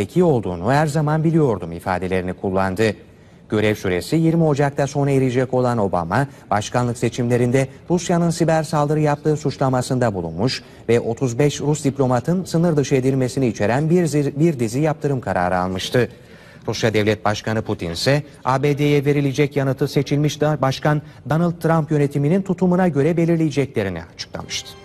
zeki olduğunu her zaman biliyordum ifadelerini kullandı. Görev süresi 20 Ocak'ta sona erecek olan Obama, başkanlık seçimlerinde Rusya'nın siber saldırı yaptığı suçlamasında bulunmuş ve 35 Rus diplomatın sınır dışı edilmesini içeren bir, bir dizi yaptırım kararı almıştı. Rusya Devlet Başkanı Putin ise ABD'ye verilecek yanıtı seçilmiş başkan Donald Trump yönetiminin tutumuna göre belirleyeceklerini açıklamıştı.